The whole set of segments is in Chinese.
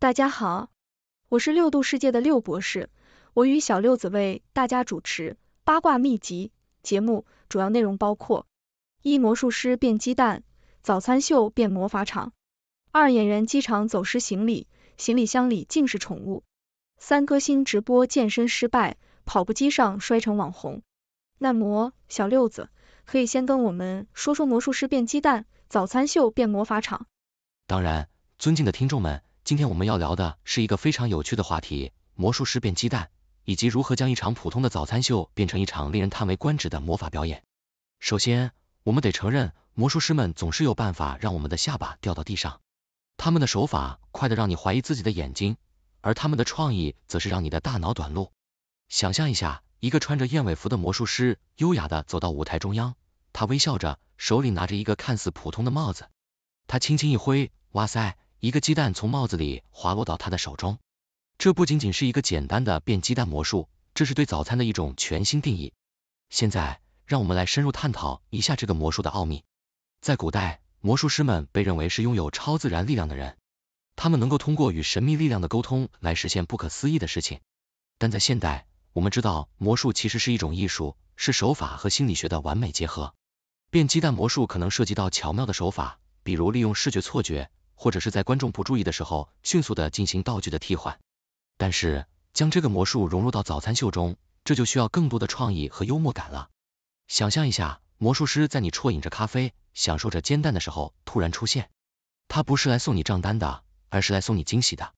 大家好，我是六度世界的六博士，我与小六子为大家主持《八卦秘籍》节目，主要内容包括：一、魔术师变鸡蛋，早餐秀变魔法场；二、演员机场走失行李，行李箱里竟是宠物；三、歌星直播健身失败，跑步机上摔成网红。那魔小六子，可以先跟我们说说魔术师变鸡蛋，早餐秀变魔法场。当然，尊敬的听众们。今天我们要聊的是一个非常有趣的话题：魔术师变鸡蛋，以及如何将一场普通的早餐秀变成一场令人叹为观止的魔法表演。首先，我们得承认，魔术师们总是有办法让我们的下巴掉到地上，他们的手法快得让你怀疑自己的眼睛，而他们的创意则是让你的大脑短路。想象一下，一个穿着燕尾服的魔术师优雅地走到舞台中央，他微笑着，手里拿着一个看似普通的帽子，他轻轻一挥，哇塞！一个鸡蛋从帽子里滑落到他的手中，这不仅仅是一个简单的变鸡蛋魔术，这是对早餐的一种全新定义。现在，让我们来深入探讨一下这个魔术的奥秘。在古代，魔术师们被认为是拥有超自然力量的人，他们能够通过与神秘力量的沟通来实现不可思议的事情。但在现代，我们知道魔术其实是一种艺术，是手法和心理学的完美结合。变鸡蛋魔术可能涉及到巧妙的手法，比如利用视觉错觉。或者是在观众不注意的时候，迅速的进行道具的替换。但是将这个魔术融入到早餐秀中，这就需要更多的创意和幽默感了。想象一下，魔术师在你啜饮着咖啡，享受着煎蛋的时候突然出现，他不是来送你账单的，而是来送你惊喜的。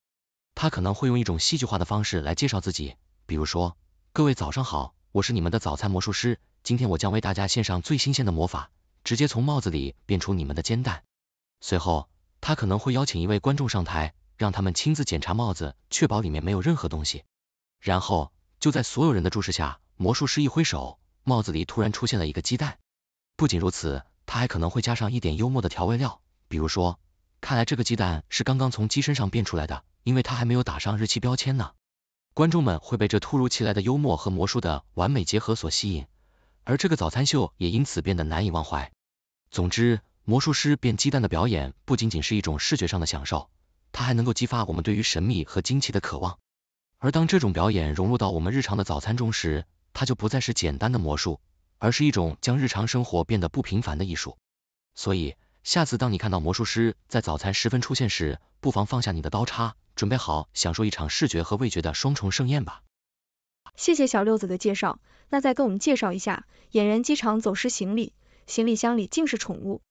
他可能会用一种戏剧化的方式来介绍自己，比如说：“各位早上好，我是你们的早餐魔术师，今天我将为大家献上最新鲜的魔法，直接从帽子里变出你们的煎蛋。”随后。他可能会邀请一位观众上台，让他们亲自检查帽子，确保里面没有任何东西。然后就在所有人的注视下，魔术师一挥手，帽子里突然出现了一个鸡蛋。不仅如此，他还可能会加上一点幽默的调味料，比如说，看来这个鸡蛋是刚刚从鸡身上变出来的，因为它还没有打上日期标签呢。观众们会被这突如其来的幽默和魔术的完美结合所吸引，而这个早餐秀也因此变得难以忘怀。总之，魔术师变鸡蛋的表演不仅仅是一种视觉上的享受，它还能够激发我们对于神秘和惊奇的渴望。而当这种表演融入到我们日常的早餐中时，它就不再是简单的魔术，而是一种将日常生活变得不平凡的艺术。所以，下次当你看到魔术师在早餐时分出现时，不妨放下你的刀叉，准备好享受一场视觉和味觉的双重盛宴吧。谢谢小六子的介绍，那再跟我们介绍一下，演员机场走失行李，行李箱里竟是宠物。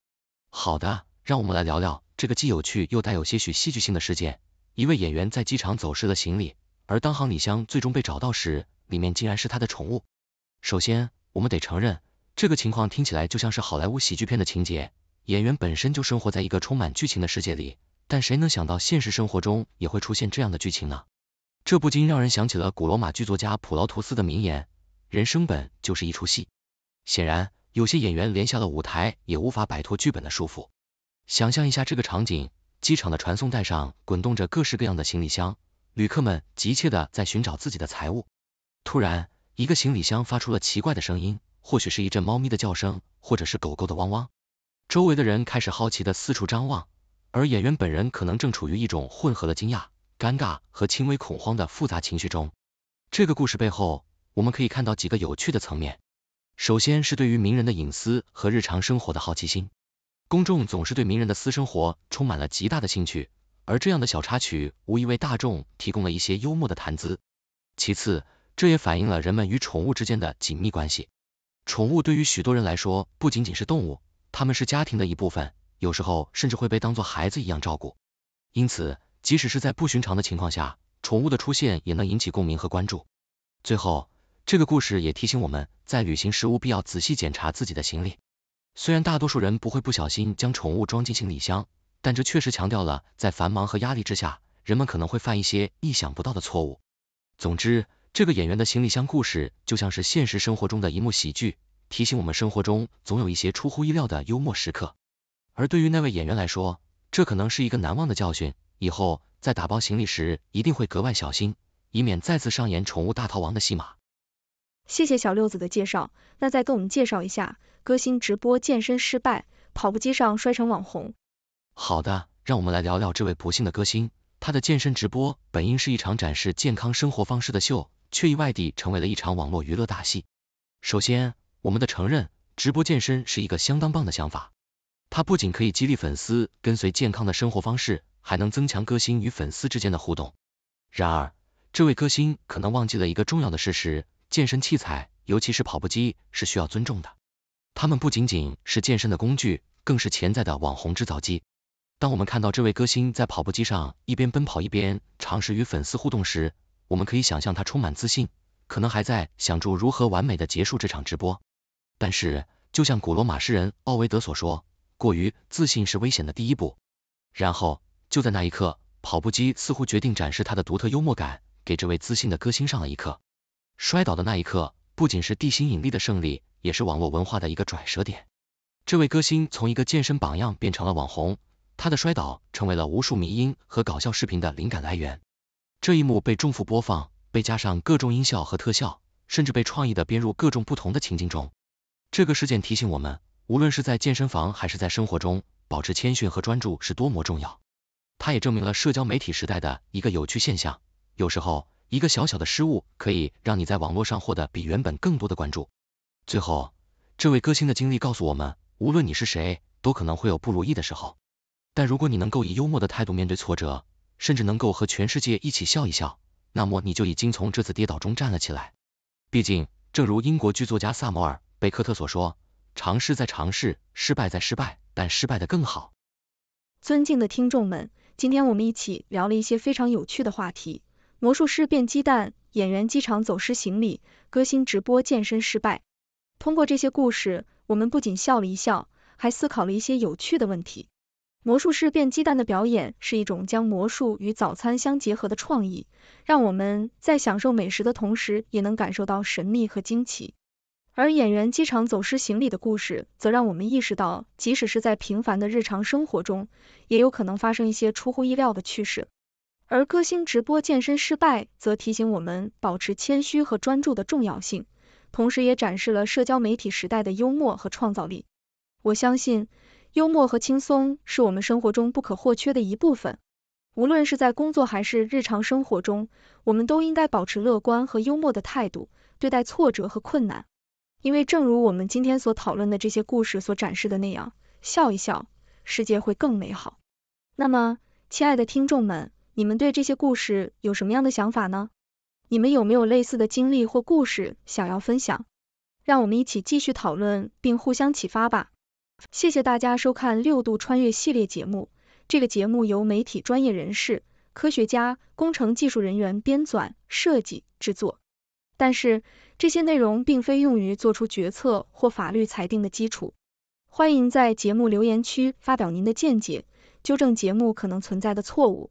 好的，让我们来聊聊这个既有趣又带有些许戏剧性的事件。一位演员在机场走失了行李，而当行李箱最终被找到时，里面竟然是他的宠物。首先，我们得承认，这个情况听起来就像是好莱坞喜剧片的情节。演员本身就生活在一个充满剧情的世界里，但谁能想到现实生活中也会出现这样的剧情呢？这不禁让人想起了古罗马剧作家普劳图斯的名言：“人生本就是一出戏。”显然。有些演员连下了舞台也无法摆脱剧本的束缚。想象一下这个场景：机场的传送带上滚动着各式各样的行李箱，旅客们急切的在寻找自己的财物。突然，一个行李箱发出了奇怪的声音，或许是一阵猫咪的叫声，或者是狗狗的汪汪。周围的人开始好奇的四处张望，而演员本人可能正处于一种混合了惊讶、尴尬和轻微恐慌的复杂情绪中。这个故事背后，我们可以看到几个有趣的层面。首先是对于名人的隐私和日常生活的好奇心，公众总是对名人的私生活充满了极大的兴趣，而这样的小插曲无疑为大众提供了一些幽默的谈资。其次，这也反映了人们与宠物之间的紧密关系。宠物对于许多人来说不仅仅是动物，它们是家庭的一部分，有时候甚至会被当做孩子一样照顾。因此，即使是在不寻常的情况下，宠物的出现也能引起共鸣和关注。最后，这个故事也提醒我们在旅行时务必要仔细检查自己的行李。虽然大多数人不会不小心将宠物装进行李箱，但这确实强调了在繁忙和压力之下，人们可能会犯一些意想不到的错误。总之，这个演员的行李箱故事就像是现实生活中的一幕喜剧，提醒我们生活中总有一些出乎意料的幽默时刻。而对于那位演员来说，这可能是一个难忘的教训，以后在打包行李时一定会格外小心，以免再次上演宠物大逃亡的戏码。谢谢小六子的介绍，那再跟我们介绍一下歌星直播健身失败，跑步机上摔成网红。好的，让我们来聊聊这位不幸的歌星。他的健身直播本应是一场展示健康生活方式的秀，却意外地成为了一场网络娱乐大戏。首先，我们的承认，直播健身是一个相当棒的想法，它不仅可以激励粉丝跟随健康的生活方式，还能增强歌星与粉丝之间的互动。然而，这位歌星可能忘记了一个重要的事实。健身器材，尤其是跑步机，是需要尊重的。它们不仅仅是健身的工具，更是潜在的网红制造机。当我们看到这位歌星在跑步机上一边奔跑一边尝试与粉丝互动时，我们可以想象他充满自信，可能还在想着如何完美的结束这场直播。但是，就像古罗马诗人奥维德所说，过于自信是危险的第一步。然后，就在那一刻，跑步机似乎决定展示它的独特幽默感，给这位自信的歌星上了一课。摔倒的那一刻，不仅是地心引力的胜利，也是网络文化的一个转折点。这位歌星从一个健身榜样变成了网红，他的摔倒成为了无数迷音和搞笑视频的灵感来源。这一幕被重复播放，被加上各种音效和特效，甚至被创意的编入各种不同的情境中。这个事件提醒我们，无论是在健身房还是在生活中，保持谦逊和专注是多么重要。它也证明了社交媒体时代的一个有趣现象：有时候。一个小小的失误，可以让你在网络上获得比原本更多的关注。最后，这位歌星的经历告诉我们，无论你是谁，都可能会有不如意的时候。但如果你能够以幽默的态度面对挫折，甚至能够和全世界一起笑一笑，那么你就已经从这次跌倒中站了起来。毕竟，正如英国剧作家萨摩尔·贝克特所说：“尝试在尝试，失败在失败，但失败的更好。”尊敬的听众们，今天我们一起聊了一些非常有趣的话题。魔术师变鸡蛋，演员机场走失行李，歌星直播健身失败。通过这些故事，我们不仅笑了一笑，还思考了一些有趣的问题。魔术师变鸡蛋的表演是一种将魔术与早餐相结合的创意，让我们在享受美食的同时，也能感受到神秘和惊奇。而演员机场走失行李的故事，则让我们意识到，即使是在平凡的日常生活中，也有可能发生一些出乎意料的趣事。而歌星直播健身失败，则提醒我们保持谦虚和专注的重要性，同时也展示了社交媒体时代的幽默和创造力。我相信，幽默和轻松是我们生活中不可或缺的一部分。无论是在工作还是日常生活中，我们都应该保持乐观和幽默的态度，对待挫折和困难。因为，正如我们今天所讨论的这些故事所展示的那样，笑一笑，世界会更美好。那么，亲爱的听众们。你们对这些故事有什么样的想法呢？你们有没有类似的经历或故事想要分享？让我们一起继续讨论并互相启发吧。谢谢大家收看《六度穿越》系列节目。这个节目由媒体专业人士、科学家、工程技术人员编纂、设计、制作，但是这些内容并非用于做出决策或法律裁定的基础。欢迎在节目留言区发表您的见解，纠正节目可能存在的错误。